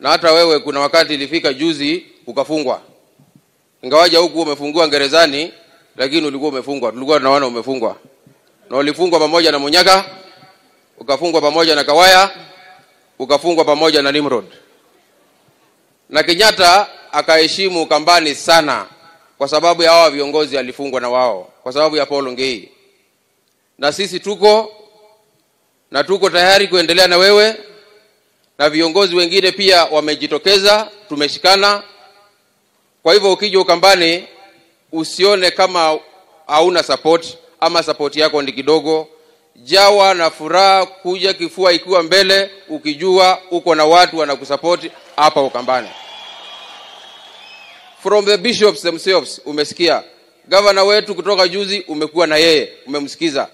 na hata wewe kuna wakati ilifika juzi ukafungwa, ingawaje huku umefungiwa gerezani, lakini ulikuwa umefungwa, tulikuwa tunaona umefungwa, na ulifungwa pamoja na Munyaka, ukafungwa pamoja na Kawaya, ukafungwa pamoja na Nimrod. Na Kenyatta akaheshimu Kambani sana kwa sababu ya hawa viongozi alifungwa na wao, kwa sababu ya Paul Ngei. Na sisi tuko na tuko tayari kuendelea na wewe na viongozi wengine pia wamejitokeza, tumeshikana. Kwa hivyo ukija Ukambani usione kama hauna support ama support yako ni kidogo. Jawa na furaha, kuja kifua ikiwa mbele, ukijua uko na watu wanakusupport hapa Ukambani. From the bishops themselves, umesikia gavana wetu kutoka juzi, umekuwa na yeye, umemsikiza.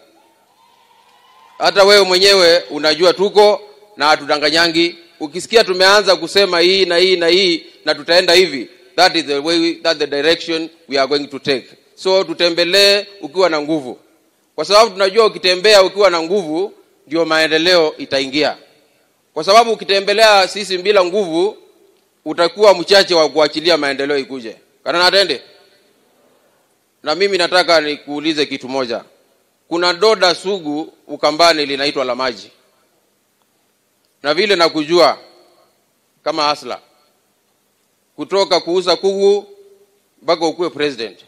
Hata wewe mwenyewe unajua tuko na hatudanganyangi ukisikia tumeanza kusema hii na hii na hii na tutaenda hivi that is the way that the direction we are going to take so tutembelee ukiwa na nguvu kwa sababu tunajua ukitembea ukiwa na nguvu ndio maendeleo itaingia kwa sababu ukitembelea sisi bila nguvu utakuwa mchache wa kuachilia maendeleo ikuje kana natende na mimi nataka nikuulize kitu moja kuna doda sugu ukambani linaitwa la maji na vile nakujua kama asla kutoka kuuza kugu mpaka ukuwe president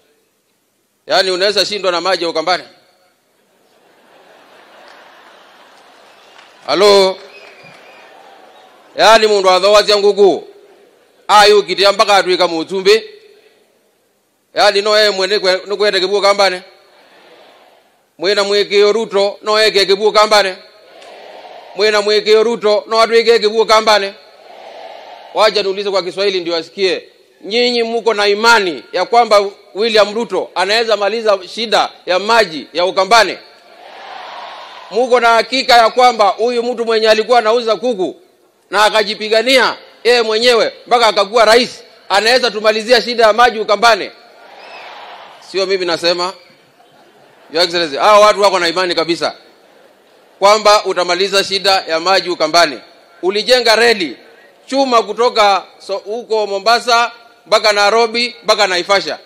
yaani unaweza shindwa na maji ya ukambani halo yaani mundu athowasya nguku ayu mpaka atwika muutsumbi yaani noeye mwene nikwenda kibuo kambane mwina mwikio ruto noeke kibuo kambane mwena mwekeo ruto na watu wekee kivuo kambale wacha kwa kiswahili ndio asikie nyinyi mko na imani ya kwamba william ruto anaweza maliza shida ya maji ya ukambane muko na hakika ya kwamba huyu mtu mwenye alikuwa anauza kuku na akajipigania yeye mwenyewe mpaka akakuwa rais anaweza tumalizia shida ya maji ukambane sio mimi nasema hao watu wako na imani kabisa kwamba utamaliza shida ya maji Ukambani. Ulijenga reli chuma kutoka huko so, Mombasa mpaka Nairobi mpaka Naivasha.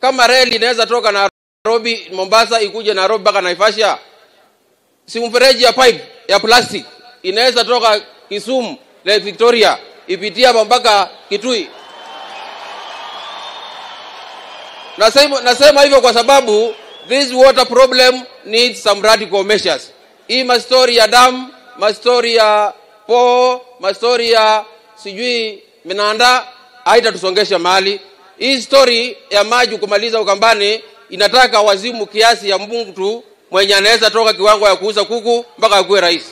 Kama reli inaweza toka Nairobi Mombasa ikuje Nairobi mpaka Naivasha, si mfereji ya pipe ya plastic inaweza toka Kisumu Lake Victoria ipitia mpaka Kitui. Nasema, nasema hivyo kwa sababu this water problem needs some radical measures hii mastori ya damu mastori ya poo mastori ya sijui minanda haitatusongesha mahali hii stori ya maji kumaliza ukambani inataka wazimu kiasi ya mtu mwenye anaweza toka kiwango ya kuuza kuku mpaka akuwe rais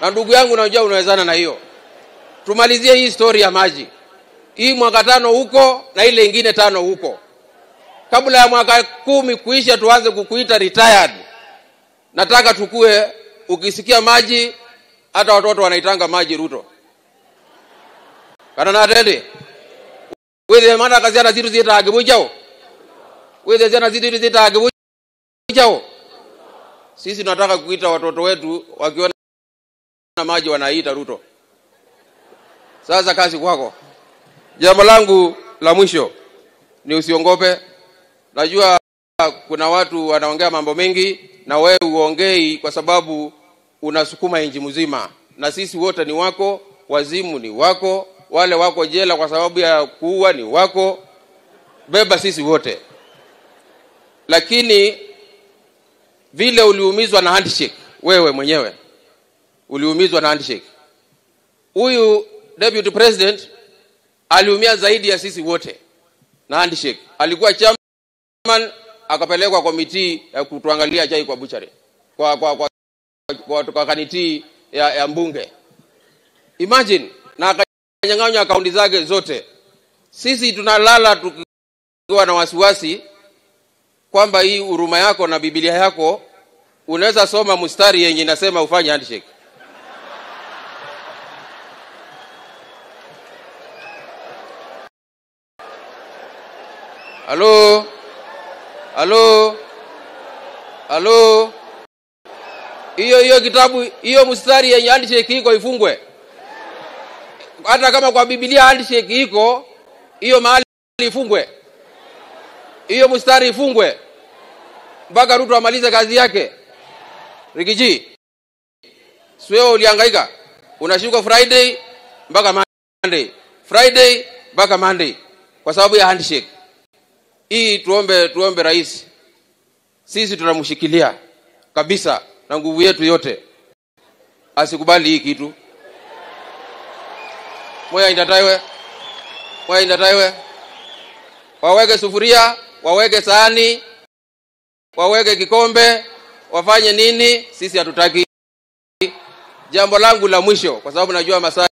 na ndugu yangu najua unawezana na hiyo tumalizie hii stori ya maji hii mwaka tano huko na ile ingine tano huko kabla ya mwaka kumi kuisha tuanze kukuita retired nataka tukue ukisikia maji hata watoto wanaitanga maji ruto kana natende withe mana kaziana zitu zitage bujao withe ziana zitu zitage bujao sisi tunataka kuita watoto wetu wakiona maji wanaita ruto sasa kazi kwako jambo langu la mwisho ni usiongope najua kuna watu wanaongea mambo mengi na wewe uongei kwa sababu unasukuma nchi mzima, na sisi wote ni wako, wazimu ni wako, wale wako jela kwa sababu ya kuua ni wako, beba sisi wote. Lakini vile uliumizwa na handshake, wewe mwenyewe uliumizwa na handshake, huyu deputy president aliumia zaidi ya sisi wote na handshake. Alikuwa chairman akapelekwa komitii ya kutuangalia chai kwa buchare kwa kwa kwa, kwa, kwa kanitii ya, ya mbunge imagine na akanyang'anywa akaunti zake zote sisi tunalala tukiwa na wasiwasi kwamba hii huruma yako na biblia yako unaweza soma mstari yenye inasema ufanye handshake halo Halo, halo, hiyo hiyo kitabu hiyo mstari yenye handshake iko ifungwe, hata kama kwa Biblia handshake iko hiyo mahali ifungwe, hiyo mstari ifungwe mpaka Ruto amalize kazi yake. Rikiji, si uliangaika unashuka Friday mpaka Monday, Friday mpaka Monday kwa sababu ya handshake hii tuombe tuombe rais sisi tunamshikilia kabisa na nguvu yetu yote asikubali hii kitu moya indataiwe moya indataiwe waweke sufuria waweke sahani waweke kikombe wafanye nini sisi hatutaki jambo langu la mwisho kwa sababu najua masaa